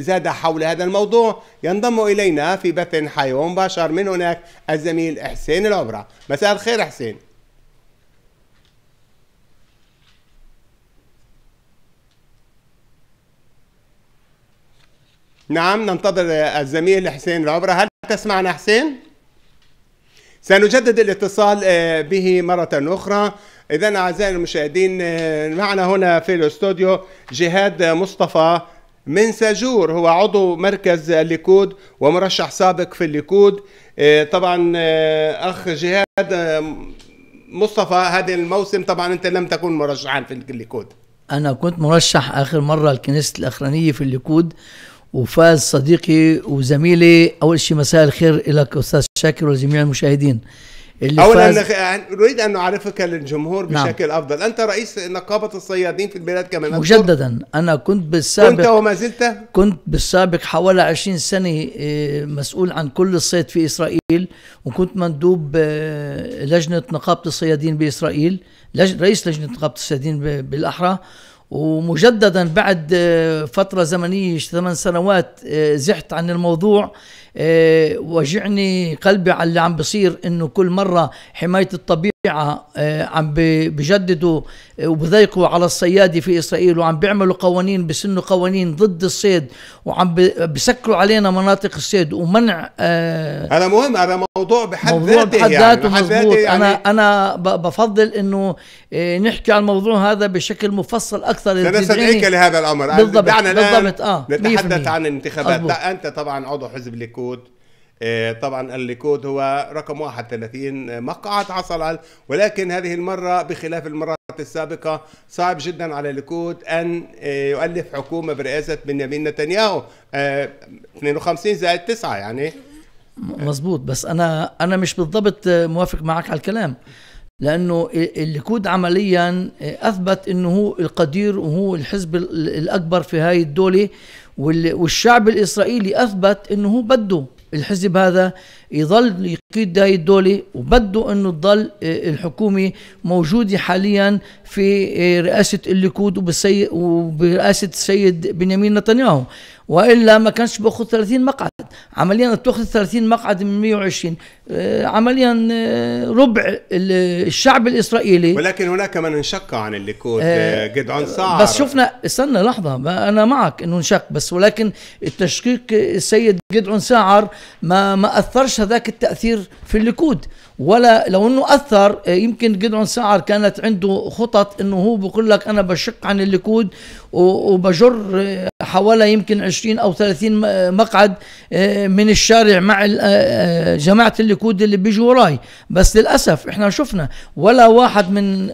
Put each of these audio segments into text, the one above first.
زاد حول هذا الموضوع ينضم إلينا في بث حي ومباشر من هناك الزميل حسين العبرة مساء الخير حسين نعم ننتظر الزميل حسين العبرة هل تسمعنا حسين؟ سنجدد الاتصال آه، به مرة أخرى إذا أعزائي المشاهدين آه، معنا هنا في الاستوديو جهاد مصطفى من ساجور هو عضو مركز الليكود ومرشح سابق في الليكود آه، طبعا آه، اخ جهاد آه، مصطفى هذا الموسم طبعا انت لم تكن مرشحا في الليكود انا كنت مرشح اخر مره الكنيسه الاخرانيه في الليكود وفاز صديقي وزميلي اول شيء مساء الخير لك استاذ شاكر ولجميع المشاهدين اللي اولا فاز... يعني نريد ان نعرفك للجمهور نعم. بشكل نعم. افضل انت رئيس نقابه الصيادين في البلاد كمان مجددا انا كنت بالسابق كنت وما زلت كنت بالسابق حوالي 20 سنه آه، مسؤول عن كل الصيد في اسرائيل وكنت مندوب آه، لجنه نقابه الصيادين باسرائيل لج... رئيس لجنه نقابه الصيادين بالاحرى ومجددا بعد آه، فتره زمنيه 8 سنوات زحت عن الموضوع آه، وجعني قلبي على اللي عم بصير انه كل مره حمايه الطبيعه آه، عم بجددوا آه، وبضيقوا على الصيادي في اسرائيل وعم بيعملوا قوانين بسنوا قوانين ضد الصيد وعم بسكروا علينا مناطق الصيد ومنع هذا مهم هذا موضوع بحد ذاته موضوع بحد يعني، ذاته يعني, مزبوط يعني انا انا بفضل انه نحكي عن الموضوع هذا بشكل مفصل اكثر سنستدعيك لهذا الامر بالضبط بالضبط اه نتحدث عن الانتخابات انت طبعا عضو حزب الليكود كود آه، طبعا الكود هو رقم 31 مقعد حصل ولكن هذه المرة بخلاف المرات السابقة صعب جدا على الليكود أن آه، يؤلف حكومة برئاسة بنيامين نتنياهو 52 آه، زائد 9 يعني مظبوط بس أنا أنا مش بالضبط موافق معك على الكلام لانه الليكود عمليا آه، اثبت انه هو القدير وهو الحزب الاكبر في هاي الدوله والشعب الاسرائيلي اثبت انه هو بده الحزب هذا يظل يقيد هاي الدولة وبده انه تضل آه، الحكومة موجودة حاليا في آه، رئاسة الليكود وبرئاسة السيد بنيامين نتنياهو والا ما كانش باخذ 30 مقعد عمليا بتاخذ 30 مقعد من 120 آه، عمليا آه، ربع الشعب الاسرائيلي ولكن هناك من انشق عن الليكود آه جدعون آه، صعب بس شفنا استنى لحظه انا معك انه انشق بس ولكن التشقيق السيد جدعون سعر ما ما اثرش هذاك التاثير في الليكود ولا لو انه اثر إيه، يمكن جدعون سعر كانت عنده خطط انه هو بقول لك انا بشق عن الليكود وبجر حوالي يمكن 20 او 30 مقعد إيه، من الشارع مع إيه، جماعه الليكود اللي بيجوا وراي بس للاسف احنا شفنا ولا واحد من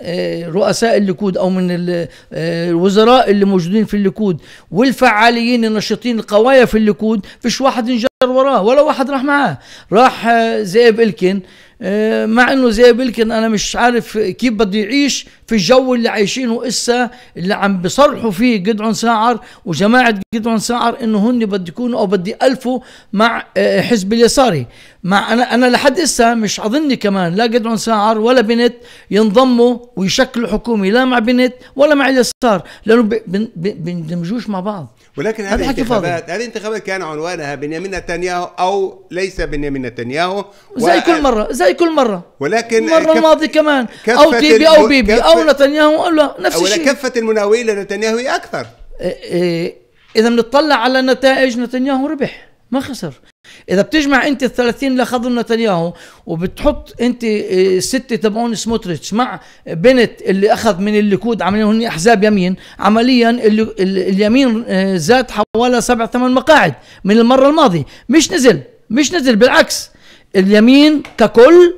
رؤساء الليكود او من الوزراء اللي موجودين في الليكود والفعاليين النشطين القوايا في الليكود فيش واحد انجر وراه ولا واحد راح معاه راح زيب الكن مع انه زي بلكن انا مش عارف كيف بده يعيش في الجو اللي عايشينه إسا اللي عم بصرحوا فيه جدعون ساعر وجماعة جدعون ساعر إنه هن بده يكونوا أو بدي ألفوا مع آه، حزب اليساري مع أنا أنا لحد إسا مش اظني كمان لا جدعون ساعر ولا بنت ينضموا ويشكلوا حكومة لا مع بنت ولا مع اليسار لأنه بيندمجوش مع بعض ولكن هذه الانتخابات هذه الانتخابات كان عنوانها بنيامين نتنياهو او ليس بنيامين نتنياهو زي كل مره زي كل مره ولكن المره كف... الماضيه كمان او تي بي او بيبي او او نتنياهو قال له نفس الشيء كفه المناوئين لنتنياهو اكثر إيه، إيه، اذا بنطلع على نتائج نتنياهو ربح ما خسر اذا بتجمع انت ال 30 اللي اخذهم نتنياهو وبتحط انت إيه، السته تبعون سموتريتش مع بنت اللي اخذ من الليكود عمليا هن احزاب يمين عمليا اليمين زاد حوالي سبع ثمان مقاعد من المره الماضيه مش نزل مش نزل بالعكس اليمين ككل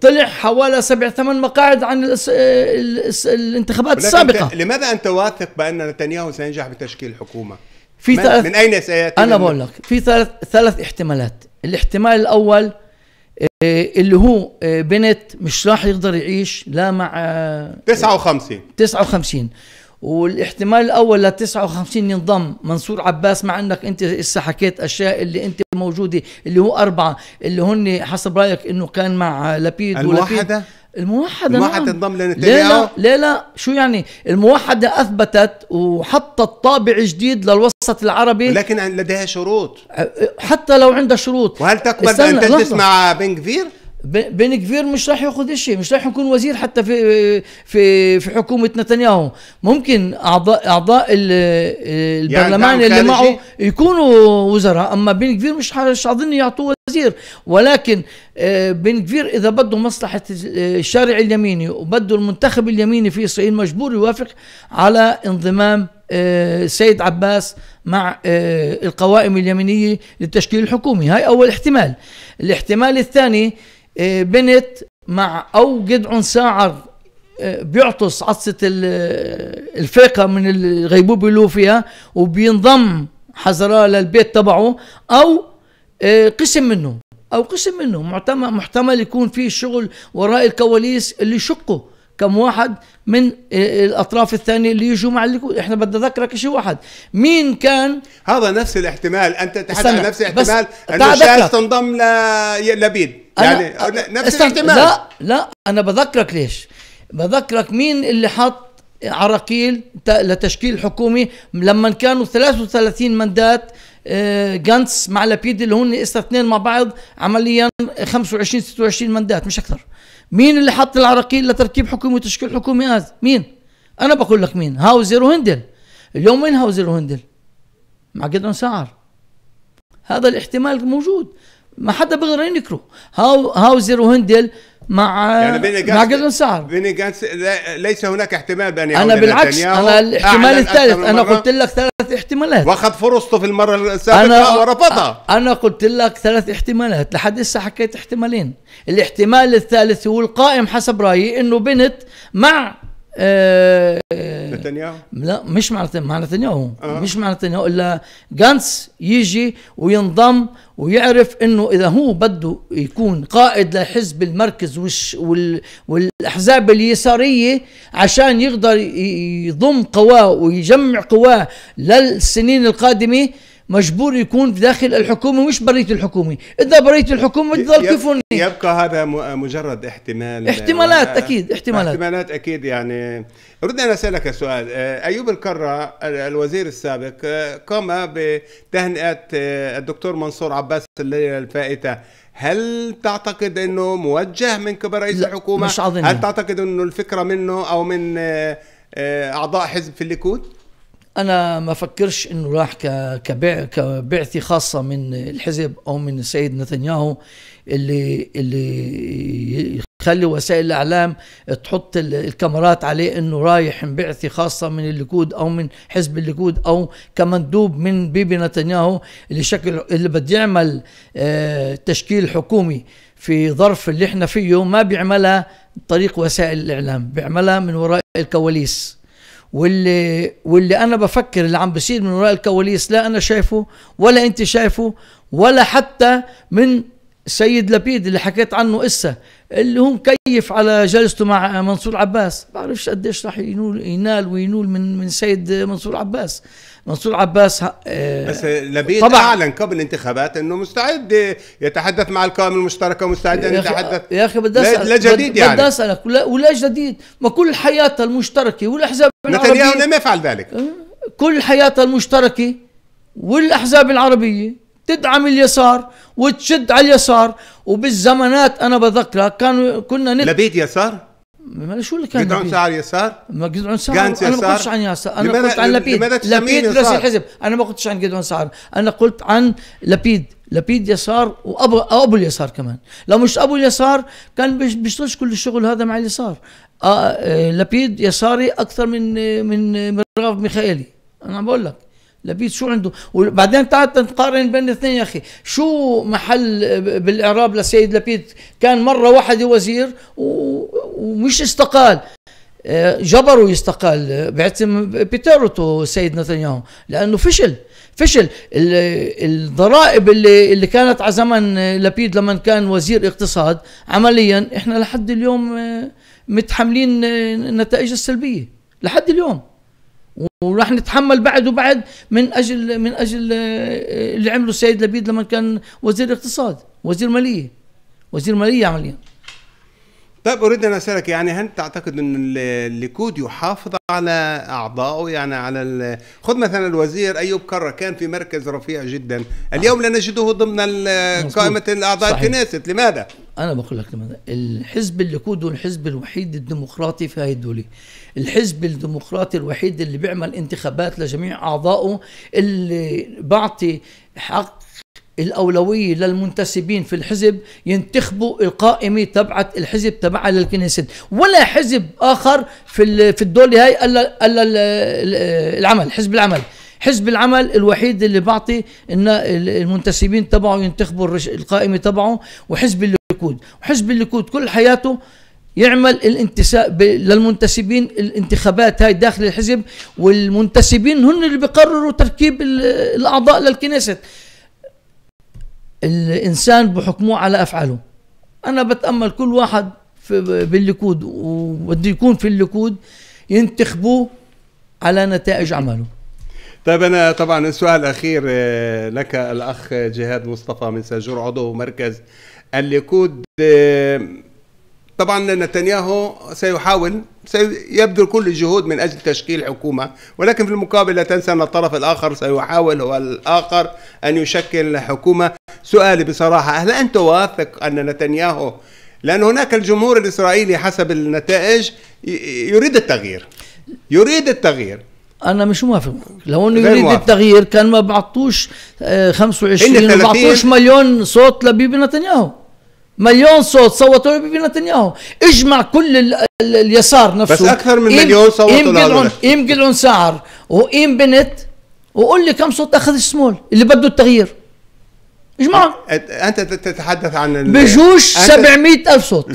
طلع حوالي سبع ثمان مقاعد عن الاس... الاس... الانتخابات السابقة لماذا أنت واثق بأن نتنياهو سينجح بتشكيل حكومة؟ في من, ثلاث... من أين سيأتي؟ أنا بقول لك في ثلاث ثلاث احتمالات الاحتمال الأول آه، اللي هو آه، بنت مش راح يقدر يعيش لا مع 59 آه، 59 والاحتمال الاول لل 59 ينضم منصور عباس مع انك انت لسه حكيت اشياء اللي انت موجوده اللي هو اربعه اللي هن حسب رايك انه كان مع لبيد الموحده ولبيد الموحدة الموحدة نعم. انضم لنتنياهو لا لا لا شو يعني الموحدة أثبتت وحطت طابع جديد للوسط العربي لكن لديها شروط حتى لو عندها شروط وهل تقبل أن تجلس مع بنكفير بن كفير مش راح ياخذ شيء مش راح يكون وزير حتى في في في حكومه نتنياهو ممكن اعضاء اعضاء البرلمان يعني اللي معه يكونوا وزراء اما بن كفير مش مش اظن يعطوه وزير ولكن آه، بن كفير اذا بده مصلحه آه، الشارع اليميني وبده المنتخب اليميني في اسرائيل مجبور يوافق على انضمام آه، السيد عباس مع القوائم اليمينيه لتشكيل الحكومه هاي اول احتمال الاحتمال الثاني إيه، بنت مع او جدعون ساعر إيه، بيعطس عطسة الفيقة من الغيبوبة اللي فيها وبينضم حزراء للبيت تبعه أو إيه، قسم منه أو قسم منه محتمل, محتمل يكون في شغل وراء الكواليس اللي شقه كم واحد من الاطراف الثانيه اللي يجوا مع الليكود احنا بدنا اذكرك شيء واحد مين كان هذا نفس الاحتمال انت تحدث عن نفس الاحتمال انه شاش تنضم لبيد يعني نفس الاحتمال لا لا انا بذكرك ليش بذكرك مين اللي حط عراقيل لتشكيل حكومي لما كانوا 33 مندات آه، جانس مع لابيد اللي هن اثنين مع بعض عمليا 25 26 مندات مش اكثر مين اللي حط العراقيل لتركيب حكومي وتشكيل حكومي هذا مين انا بقول لك مين هاوزر وهندل اليوم وين هاوزر وهندل مع جدعون سعر هذا الاحتمال موجود ما حدا بيقدر ينكره هاو هاوزر وهندل مع يعني بيني مع سعر بيني جانس ليس هناك احتمال بان انا بالعكس انا الاحتمال الثالث انا قلت لك ثلاث احتمالات واخذ فرصته في المره السابقه أنا ورفضها انا قلت لك ثلاث احتمالات لحد هسه حكيت احتمالين الاحتمال الثالث هو القائم حسب رايي انه بنت مع آه، نتنياهو لا مش مع مع نتنياهو آه. مش مع نتنياهو الا جانس يجي وينضم ويعرف انه اذا هو بده يكون قائد لحزب المركز وش وال والاحزاب اليساريه عشان يقدر يضم قواه ويجمع قواه للسنين القادمه مجبور يكون داخل الحكومة مش برية الحكومة إذا برية الحكومة بتضل كيفهم يبقى هذا مجرد احتمال احتمالات أكيد احتمالات احتمالات أكيد يعني رد أنا أسألك سؤال آه، أيوب الكرة الوزير السابق آه، قام بتهنئة آه، الدكتور منصور عباس الليلة الفائتة هل تعتقد انه موجه من قبل رئيس الحكومه؟ مش عظيم. هل تعتقد انه الفكره منه او من اعضاء حزب في الليكود؟ انا ما فكرش انه راح كبعثه خاصه من الحزب او من السيد نتنياهو اللي اللي يخلي وسائل الاعلام تحط الكاميرات عليه انه رايح بعثه خاصه من الليكود او من حزب الليكود او كمندوب من بيبي نتنياهو اللي شكل اللي بده يعمل آه، تشكيل حكومي في ظرف اللي احنا فيه ما بيعملها طريق وسائل الاعلام بيعملها من وراء الكواليس واللي واللي انا بفكر اللي عم بصير من وراء الكواليس لا انا شايفه ولا انت شايفه ولا حتى من سيد لبيد اللي حكيت عنه اسا اللي هو مكيف على جلسته مع منصور عباس بعرفش قديش راح ينول ينال وينول من من سيد منصور عباس منصور عباس آه، بس لبيد طبعا اعلن قبل الانتخابات انه مستعد يتحدث مع القائمه المشتركه مستعد ان يتحدث يا اخي بدي اسالك لا جديد يعني بدي اسالك ولا جديد ما كل حياتها المشتركه والاحزاب نتنياهو لم يفعل ذلك أه؟ كل حياتها المشتركه والاحزاب العربيه تدعم اليسار وتشد على اليسار وبالزمانات انا بذكرها كانوا كنا نت... لبيت يسار ما شو اللي كان جدعون ساعر يسار؟ ما جدعون ساعر جانت انا ما قلتش عن يسار انا قلت عن لبيد لبيد رئيس الحزب انا ما قلتش عن جدعون ساعر انا قلت عن لبيد لبيد يسار وابو ابو اليسار كمان لو مش ابو اليسار كان بيشتغلش كل الشغل هذا مع اليسار آه, آه، لبيد يساري اكثر من من من ميخائيلي انا عم بقول لك لبيد شو عنده وبعدين تعال تقارن بين الاثنين يا اخي شو محل بالاعراب لسيد لبيد كان مره واحد وزير ومش استقال آه، جبروا يستقال آه، بعتم بيتيرتو سيد نتنياهو لانه فشل فشل الضرائب اللي اللي كانت على زمن لبيد لما كان وزير اقتصاد عمليا احنا لحد اليوم آه، متحملين النتائج السلبيه لحد اليوم وراح نتحمل بعد وبعد من اجل من اجل آه، اللي عمله السيد لبيد لما كان وزير اقتصاد وزير ماليه وزير ماليه عمليا يعني. طيب اريد ان اسالك يعني هل تعتقد ان الليكود يحافظ على اعضائه يعني على ال... خذ مثلا الوزير ايوب كره كان في مركز رفيع جدا اليوم آه. لا نجده ضمن قائمه الاعضاء الكنيست لماذا انا بقول لك كمان الحزب اللي هو الحزب الوحيد الديمقراطي في هاي الدوله الحزب الديمقراطي الوحيد اللي بيعمل انتخابات لجميع اعضائه اللي بعطي حق الأولوية للمنتسبين في الحزب ينتخبوا القائمة تبعت الحزب تبعها للكنيسة ولا حزب آخر في في الدولة هاي إلا العمل حزب العمل حزب العمل الوحيد اللي بعطي ان المنتسبين تبعه ينتخبوا القائمه تبعه وحزب الليكود وحزب الليكود كل حياته يعمل الانتساب للمنتسبين الانتخابات هاي داخل الحزب والمنتسبين هن اللي بيقرروا تركيب الاعضاء للكنيست الانسان بحكموه على افعاله انا بتامل كل واحد بالليكود وبده يكون في الليكود ينتخبوه على نتائج عمله طيب انا طبعا السؤال الاخير آه، لك الاخ جهاد مصطفى من ساجور عضو مركز الليكود آه، طبعا نتنياهو سيحاول سيبذل كل الجهود من اجل تشكيل حكومه ولكن في المقابل لا تنسى ان الطرف الاخر سيحاول هو الاخر ان يشكل حكومه سؤالي بصراحه هل انت واثق ان نتنياهو لان هناك الجمهور الاسرائيلي حسب النتائج يريد التغيير يريد التغيير انا مش موافق لو انه يريد موافق. التغيير كان ما بعطوش 25 آه، ما بعطوش مليون صوت لبيبي نتنياهو مليون صوت صوتوا لبيبي نتنياهو اجمع كل ال ال اليسار نفسه بس اكثر من مليون صوتوا ايم يمكن سعر وايم بنت وقول لي كم صوت اخذ السمول اللي بده التغيير اجمعهم انت تتحدث عن بجوش 700 الف صوت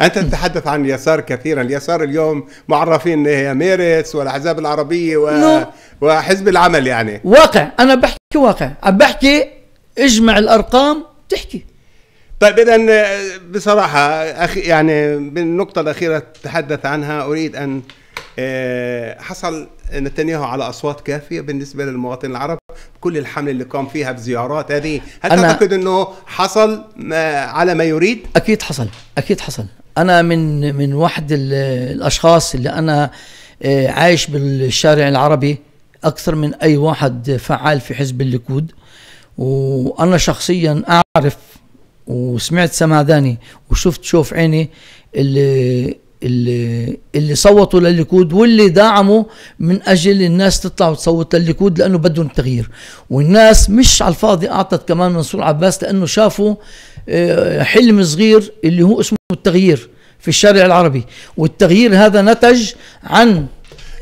أنت تتحدث عن اليسار كثيرا اليسار اليوم معرفين أن هي ميرس والأحزاب العربية و... وحزب العمل يعني واقع أنا بحكي واقع عم بحكي اجمع الأرقام تحكي طيب إذا آه، بصراحة أخي يعني بالنقطة الأخيرة تتحدث عنها أريد أن آه، حصل نتنياهو على اصوات كافيه بالنسبه للمواطن العربي كل الحمله اللي قام فيها بزيارات هذه هل أنا تعتقد انه حصل ما على ما يريد اكيد حصل اكيد حصل انا من من واحد الاشخاص اللي انا آه، عايش بالشارع العربي اكثر من اي واحد فعال في حزب الليكود وانا شخصيا اعرف وسمعت سمع داني وشفت شوف عيني اللي اللي اللي صوتوا للليكود واللي دعموا من اجل الناس تطلع وتصوت للليكود لانه بدهم التغيير والناس مش على الفاضي اعطت كمان منصور عباس لانه شافوا آه، حلم صغير اللي هو اسمه التغيير في الشارع العربي والتغيير هذا نتج عن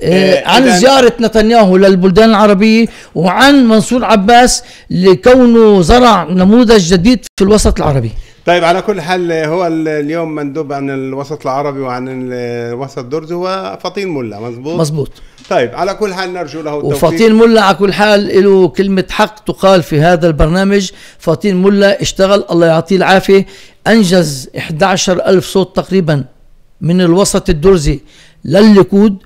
آه، آه، عن زيارة نتنياهو للبلدان العربية وعن منصور عباس لكونه زرع نموذج جديد في الوسط العربي طيب على كل حال هو اليوم مندوب عن الوسط العربي وعن الوسط درز هو فطين ملا مزبوط مزبوط طيب على كل حال نرجو له التوفيق وفطين ملا على كل حال له كلمة حق تقال في هذا البرنامج فطين ملا اشتغل الله يعطيه العافية أنجز 11 ألف صوت تقريبا من الوسط الدرزي للليكود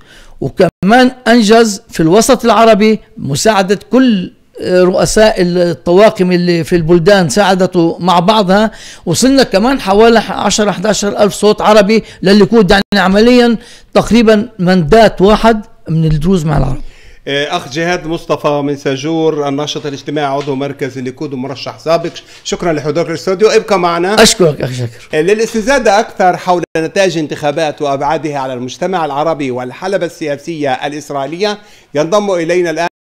وكمان أنجز في الوسط العربي مساعدة كل رؤساء الطواقم اللي في البلدان ساعدته مع بعضها وصلنا كمان حوالي 10 11 ألف صوت عربي للليكود يعني عمليا تقريبا مندات واحد من الدروز مع العرب آه، اخ جهاد مصطفى من ساجور الناشط الاجتماعي عضو مركز الليكود ومرشح سابق شكرا لحضورك الاستوديو ابقى معنا اشكرك اخ شكر آه، للاستزاده اكثر حول نتائج انتخابات وابعادها على المجتمع العربي والحلبة السياسيه الاسرائيليه ينضم الينا الان